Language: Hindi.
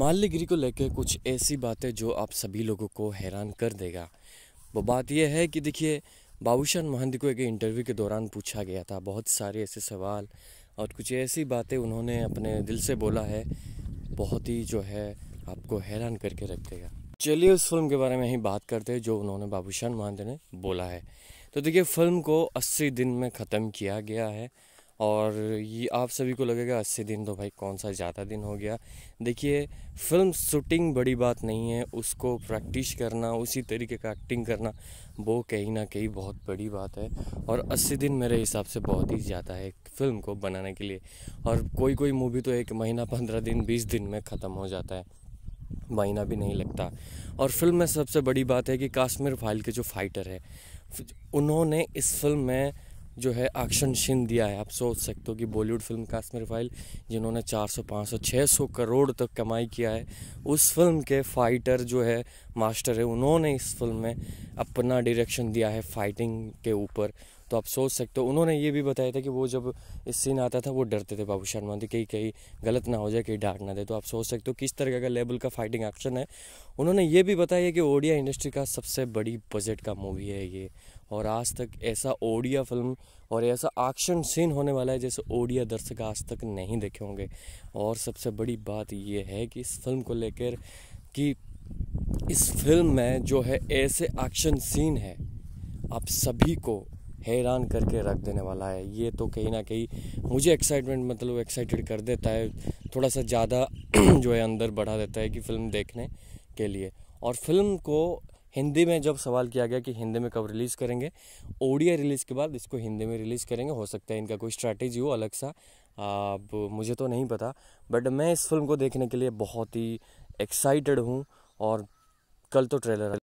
माल्यगिरी को लेकर कुछ ऐसी बातें जो आप सभी लोगों को हैरान कर देगा वो बात यह है कि देखिए बाबूशान महंत को एक इंटरव्यू के दौरान पूछा गया था बहुत सारे ऐसे सवाल और कुछ ऐसी बातें उन्होंने अपने दिल से बोला है बहुत ही जो है आपको हैरान करके रख देगा चलिए उस फिल्म के बारे में ही बात करते हैं जो उन्होंने बाबूशान महंत ने बोला है तो देखिए फिल्म को 80 दिन में ख़त्म किया गया है और ये आप सभी को लगेगा अस्सी दिन तो भाई कौन सा ज़्यादा दिन हो गया देखिए फिल्म शूटिंग बड़ी बात नहीं है उसको प्रैक्टिस करना उसी तरीके का एक्टिंग करना वो कहीं ना कहीं बहुत बड़ी बात है और अस्सी दिन मेरे हिसाब से बहुत ही ज़्यादा है फिल्म को बनाने के लिए और कोई कोई मूवी तो एक महीना पंद्रह दिन बीस दिन में ख़त्म हो जाता है महीना भी नहीं लगता और फिल्म में सबसे बड़ी बात है कि काश्मीर फाइल के जो फाइटर है उन्होंने इस फिल्म में जो है एक्शन शिन दिया है आप सोच सकते हो कि बॉलीवुड फिल्म काश्मीर फाइल जिन्होंने 400, 500, 600 करोड़ तक कमाई किया है उस फिल्म के फाइटर जो है मास्टर है उन्होंने इस फिल्म में अपना डायरेक्शन दिया है फाइटिंग के ऊपर तो आप सोच सकते हो उन्होंने ये भी बताया था कि वो जब इस सीन आता था वो डरते थे बाबू शर्मा से कहीं कहीं गलत ना हो जाए कहीं डांट ना दे तो आप सोच सकते हो किस तरह का लेवल का फाइटिंग एक्शन है उन्होंने ये भी बताया कि ओडिया इंडस्ट्री का सबसे बड़ी बजट का मूवी है ये और आज तक ऐसा ओडिया फिल्म और ऐसा एक्शन सीन होने वाला है जैसे ओडिया दर्शक आज तक नहीं देखे होंगे और सबसे बड़ी बात ये है कि इस फिल्म को लेकर कि इस फिल्म में जो है ऐसे एक्शन सीन है आप सभी को हैरान करके रख देने वाला है ये तो कहीं ना कहीं मुझे एक्साइटमेंट मतलब एक्साइटेड कर देता है थोड़ा सा ज़्यादा जो है अंदर बढ़ा देता है कि फिल्म देखने के लिए और फिल्म को हिंदी में जब सवाल किया गया कि हिंदी में कब रिलीज़ करेंगे ओडिया रिलीज़ के बाद इसको हिंदी में रिलीज़ करेंगे हो सकता है इनका कोई स्ट्रैटेजी हो अलग सा अब मुझे तो नहीं पता बट मैं इस फिल्म को देखने के लिए बहुत ही एक्साइटेड हूँ और कल तो ट्रेलर